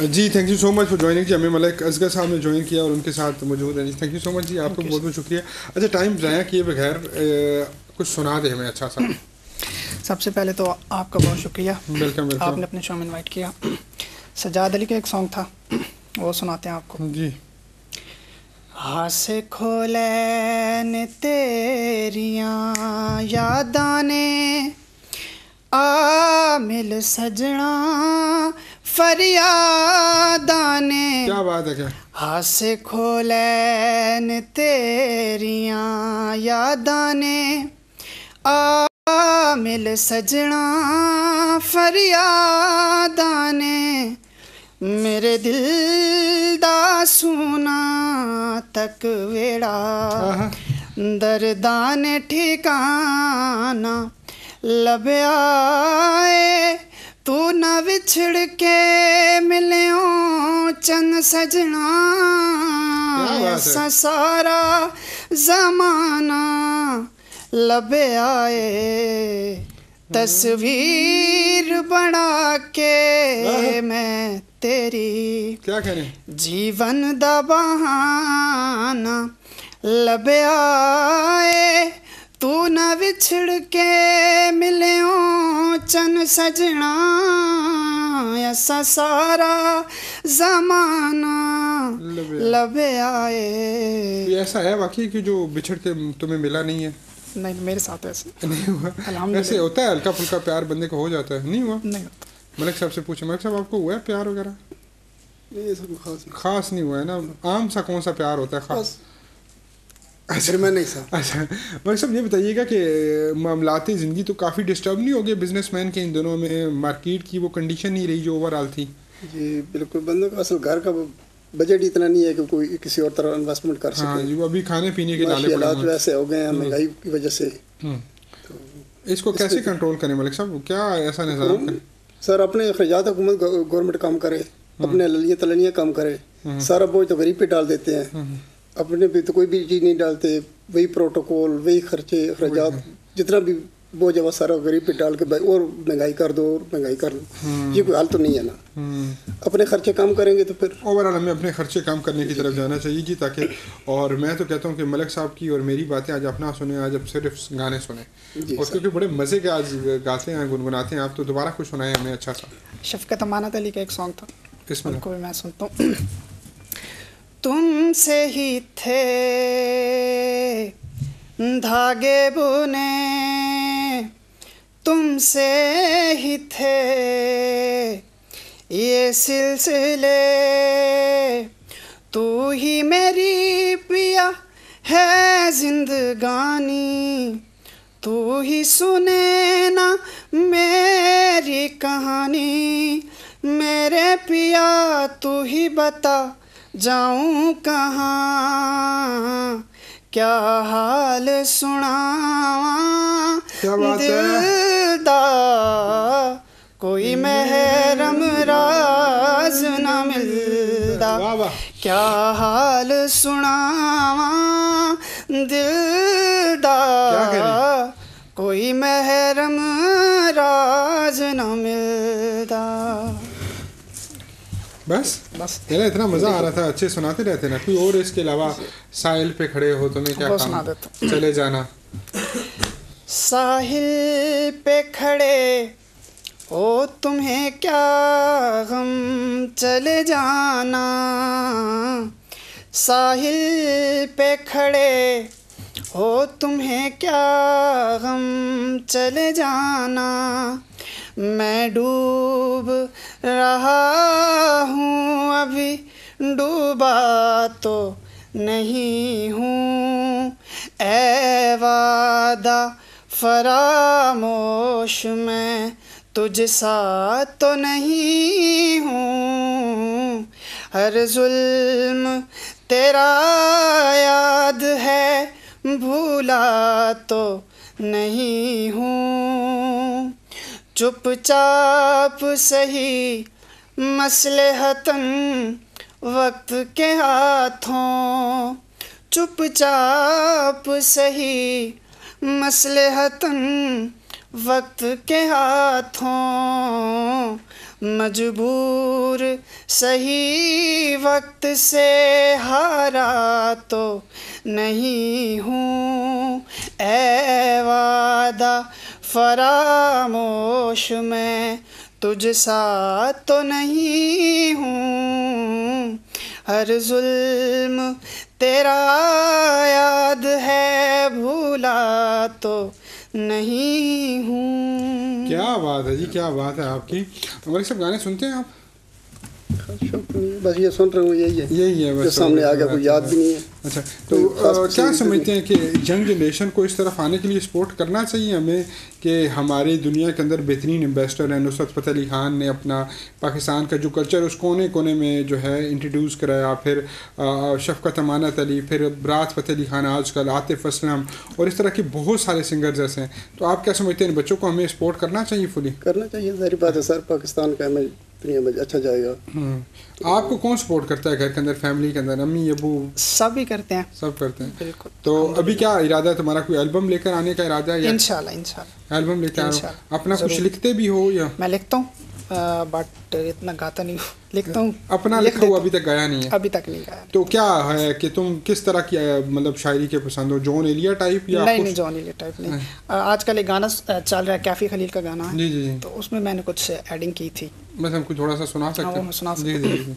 Uh, जी thank you so much for joining जी हमें मलिक असगर साहब ने ज्वाइन किया और उनके साथ मौजूद हैं जी थैंक यू सो मच जी आपको बहुत बहुत शुक्रिया अच्छा टाइम ज़ाया किए बगैर uh, कुछ सुना दे हमें अच्छा सा सबसे पहले तो आपका बहुत शुक्रिया वेलकम वेलकम आपने अपने शो में इनवाइट किया सजाद अली का एक सॉन्ग था वो सुनाते हैं आपको जी हस खोलैन तेरिया यादा ने आ मिल सजना ਫਰਿਆਦਾਨੇ ਕੀ ਬਾਤ ਹੈ ਕਿਆ ਹਾਸੇ ਖੋਲੈਨ ਤੇਰੀਆਂ ਯਾਦਾਂ ਨੇ ਆ ਮਿਲ ਸਜਣਾ ਫਰਿਆਦਾਂ ਨੇ ਮੇਰੇ ਦਿਲ ਦਾ ਸੁਨਾ ਤੱਕ ਵੇੜਾ ਦਰਦਾਂ ਨੇ ਠਿਕਾਣਾ ਲਬਿਆ ਏ ਤੂੰ ਨਾ ਵਿਛੜ ਕੇ ਮਿਲਿਓ ਚੰਨ ਸਜਣਾ ਸਸਾਰਾ ਜ਼ਮਾਨਾ ਲਭਿਆ ਏ ਤਸਵੀਰ ਬਣਾ ਕੇ ਮੈਂ ਤੇਰੀ ਕੀ ਕਰੇ ਜੀਵਨ ਦਾ ਬਹਾਨਾ ਲਭਿਆ ਏ तू न विछड़ के मिलियो चन सजना ऐसा सारा जमाना लभे आए ऐसा है वाकई कि जो बिछड़ के तुम्हें मिला नहीं है नहीं मेरे साथ ऐसे नहीं हुआ ऐसे होता है हल्का फुल्का प्यार बंदे को हो जाता है नहीं हुआ नहीं होता मलिक साहब से पूछे मलिक साहब आपको हुआ है प्यार वगैरह नहीं ये सब खास खास नहीं हुआ है ना आम सा कौन सा प्यार होता है खास अच्छा, मैं नहीं सर अच्छा मगर साहब ये बताइएगा कि मामलाती ज़िंदगी तो काफ़ी डिस्टर्ब नहीं हो गई बिजनेस के इन दिनों में मार्केट की वो कंडीशन नहीं रही जो ओवरऑल थी जी बिल्कुल बंदों का असल घर का बजट इतना नहीं है कि कोई किसी और तरह इन्वेस्टमेंट कर हाँ सके हाँ, वो अभी खाने पीने के हालात वैसे हो गए हैं हम्म। महंगाई की वजह से हम्म। तो इसको कैसे कंट्रोल करें मलिक साहब क्या ऐसा निज़ाम सर अपने अखराज हुकूमत गवर्नमेंट काम करे हम्म। अपने ललियाँ तलनियाँ काम करे सारा बोझ तो गरीब पे डाल देते हैं अपने भी तो कोई भी चीज़ नहीं डालते वही प्रोटोकॉल वही खर्चे अखराज जितना भी वो जब सारा गरीब पे डाल के भाई और महंगाई कर दो और महंगाई कर दो हम्म। ये कोई हाल तो नहीं है ना हम्म। अपने खर्चे कम करेंगे तो फिर ओवरऑल हमें अपने खर्चे कम करने की तरफ जाना चाहिए जी ताकि और मैं तो कहता हूँ कि मलिक साहब की और मेरी बातें आज अपना सुने आज अब सिर्फ गाने सुने और क्योंकि बड़े मज़े के आज गाते हैं गुनगुनाते हैं आप तो दोबारा कुछ सुनाए हमें अच्छा सा शफकत अमानत अली का एक सॉन्ग था किस मैं सुनता हूँ तुमसे ही थे धागे बुने तुमसे ही थे ये सिलसिले तू ही मेरी पिया है जिंदगानी तू ही सुने ना मेरी कहानी मेरे पिया तू ही बता जाऊं कहाँ क्या हाल सुनावा क्या कोई महरम राज न मिलदा क्या हाल सुनावा दिलदा कोई महरम राज न मिलदा बस बस इतना मजा आ रहा था अच्छे सुनाते रहते ना कोई और इसके अलावा साहिल पे खड़े हो तुम्हें तो क्या सुना देता चले जाना साहिल पे खड़े ओ तुम्हें क्या गम चले जाना साहिल पे खड़े ओ तुम्हें क्या गम चले जाना मैं डूब रहा हूँ अभी डूबा तो नहीं हूँ ए वादा फरामोश मैं सा तो नहीं हूँ हर जुल्म तेरा याद है भूला तो नहीं हूँ चुपचाप सही मसले हतन वक्त के हाथों चुपचाप सही मसले हतन वक्त के हाथों मजबूर सही वक्त से हारा तो नहीं हूँ ए वादा फरामोश मैं सा तो नहीं हूँ हर जुल्म तेरा याद है भूला तो नहीं हूँ क्या बात है जी क्या बात है आपकी हमारे सब गाने सुनते हैं आप बस ये सुन रहा हूँ यही है यही है बस सामने आ गया कोई याद भी नहीं है अच्छा तो क्या समझते हैं कि यंग जनरेशन को इस तरफ आने के लिए सपोर्ट करना चाहिए हमें कि हमारे दुनिया के अंदर बेहतरीन एम्बेसडर हैं नुसरत फतेह अली खान ने अपना पाकिस्तान का जो कल्चर उस कोने कोने में जो है इंट्रोड्यूस कराया फिर शफकत अमानत अली फिर बरात फतेह अली खान आजकल आतिफ असलम और इस तरह के बहुत सारे सिंगर्स ऐसे हैं तो आप क्या समझते हैं बच्चों को हमें सपोर्ट करना चाहिए फुली करना चाहिए सारी बात है सर पाकिस्तान का हमें तो ये अच्छा जाएगा हाँ। आपको कौन सपोर्ट करता है घर के अंदर फैमिली के अंदर अम्मी अबू सब ही करते हैं सब करते हैं बिल्कुल तो अभी क्या इरादा है तुम्हारा कोई एल्बम लेकर आने का इरादा है इंशाल्लाह इंशाल्लाह एल्बम लेकर अपना कुछ लिखते भी हो या मैं लिखता हूँ बट इतना गाता नहीं हूँ लिखता हूँ अपना लिखा हुआ अभी तक गया नहीं है अभी तक नहीं गया तो क्या है कि तुम किस तरह की मतलब शायरी के पसंद हो जॉन एलिया टाइप या नहीं नहीं जॉन एलिया टाइप नहीं हाँ। आजकल एक गाना चल रहा है कैफी खलील का गाना जी जी तो उसमें मैंने कुछ एडिंग की थी बस हमको थोड़ा सा सुना सकते हाँ, हैं सुना जी जी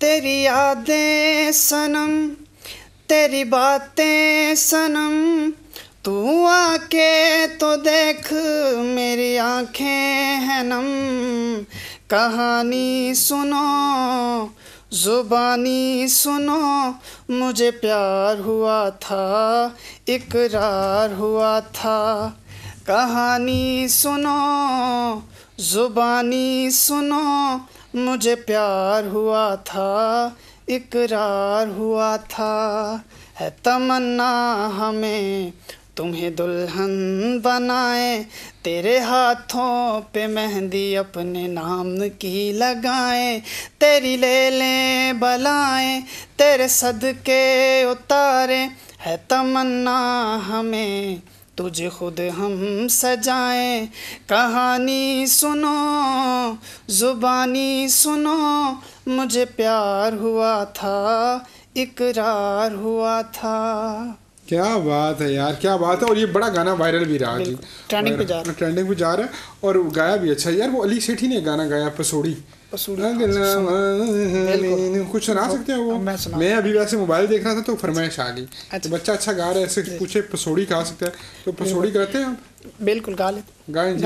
तेरी यादें सनम तेरी बातें सनम तू आके तो देख मेरी आंखें हैं नम कहानी सुनो जुबानी सुनो मुझे प्यार हुआ था इकरार हुआ था कहानी सुनो जुबानी सुनो मुझे प्यार हुआ था इकरार हुआ था है तमन्ना हमें तुम्हें दुल्हन बनाए तेरे हाथों पे मेहंदी अपने नाम की लगाए तेरी ले लें बलाएँ तेरे सदके उतारे है तमन्ना हमें तुझे खुद हम सजाएं कहानी सुनो जुबानी सुनो मुझे प्यार हुआ था इकरार हुआ था क्या बात है यार क्या बात है और ये बड़ा गाना वायरल भी रहा जी ट्रेंडिंग पे जा रहा है ट्रेंडिंग पे जा रहा है और गाया भी अच्छा यार वो अली सेठी ने गाना गाया पसोड़ी हाँ, हाँ, कुछ सुना सकते हैं वो मैं, मैं अभी वैसे मोबाइल देख रहा था तो फरमाइश आ गई अच्छा। तो बच्चा अच्छा गा रहा है ऐसे पूछे पसोड़ी खा सकता है तो पसोड़ी करते हैं आप बिल्कुल गा ले गाय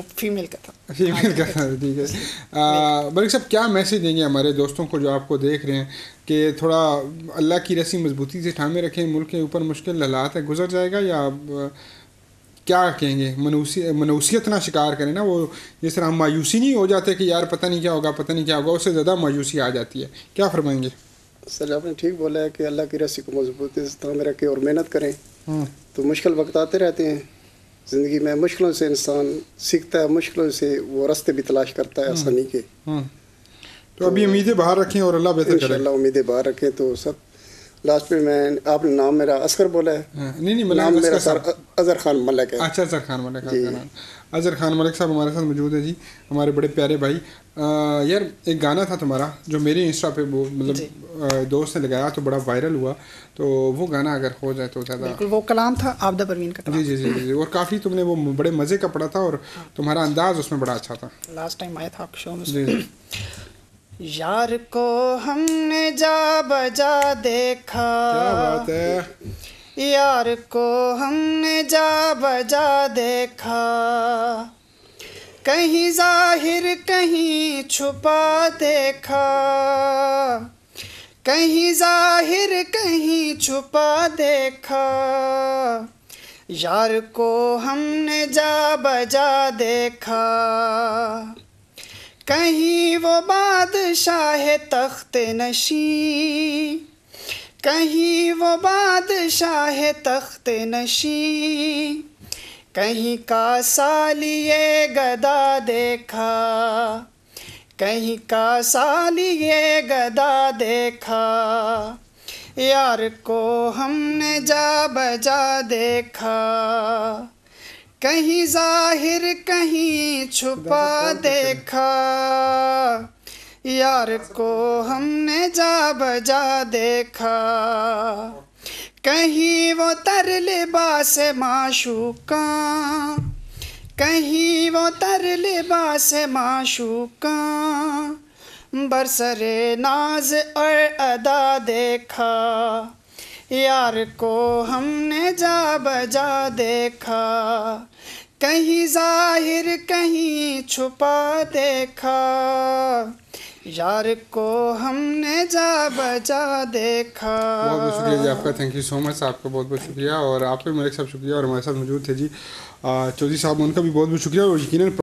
फीमेल का था फीमेल का हाँ, था ठीक है हाँ। बल्कि साहब क्या मैसेज देंगे हमारे दोस्तों को जो आपको देख रहे हैं कि थोड़ा अल्लाह की रस्सी मजबूती से ठामे रखें मुल्क के ऊपर मुश्किल हालात है गुजर जाएगा या क्या कहेंगे मनुसी मनूसीत ना शिकार करें ना वो जिस तरह हम मायूसी नहीं हो जाते कि यार पता नहीं क्या होगा पता नहीं क्या होगा उससे ज़्यादा मायूसी आ जाती है क्या फरमाएंगे सर आपने ठीक बोला है कि अल्लाह की रस्सी को मजबूती से थामे रखें और मेहनत करें हाँ। तो मुश्किल वक्त आते रहते हैं ज़िंदगी में मुश्किलों से इंसान सीखता है मुश्किलों से वो रास्ते भी तलाश करता है हम्म, आसानी के हम्म। तो, तो अभी उम्मीदें बाहर रखें और अल्लाह बेहतर करे उम्मीदें बाहर रखें तो सब लास्ट पे मैं आपने नाम मेरा असगर बोला है हाँ, नहीं नहीं नाम मेरा सर अजहर खान मलिक है अच्छा अजहर खान मलिक अजहर खान मलिक साहब हमारे साथ मौजूद है जी हमारे बड़े प्यारे भाई आ, यार एक गाना था तुम्हारा जो मेरे इंस्टा पे वो मतलब दोस्त ने लगाया तो बड़ा वायरल हुआ तो वो गाना अगर हो जाए तो ज़्यादा वो कलाम था आपदा परवीन का जी जी जी जी और काफ़ी तुमने वो बड़े मज़े का पढ़ा था और हाँ। तुम्हारा अंदाज उसमें बड़ा अच्छा था लास्ट टाइम आया था आपके शो में जी जी यार को हमने जा बजा देखा क्या बात है यार को हमने जा बजा देखा कहीं जाहिर कहीं छुपा देखा कहीं जाहिर कहीं छुपा देखा यार को हमने जा बजा देखा कहीं वो बादशाह तख्त नशी कहीं वो बादशाह तख्त नशी कहीं का सालिए गदा देखा कहीं का सालिए गदा देखा यार को हमने जा बजा देखा कहीं जाहिर कहीं छुपा देखा यार को हमने जा बजा देखा कहीं वो तर लिबास माशूका कहीं वो तर लिबास माशूका बरसरे नाज और अदा देखा यार को हमने जा बजा देखा कहीं जाहिर कहीं छुपा देखा यार को हमने जा बजा देखा बहुत बहुत शुक्रिया जी आपका थैंक यू सो मच आपका बहुत बहुत शुक्रिया और आप भी मेरे साथ शुक्रिया और हमारे साथ मौजूद थे जी चौधरी साहब उनका भी बहुत बहुत शुक्रिया और यकीन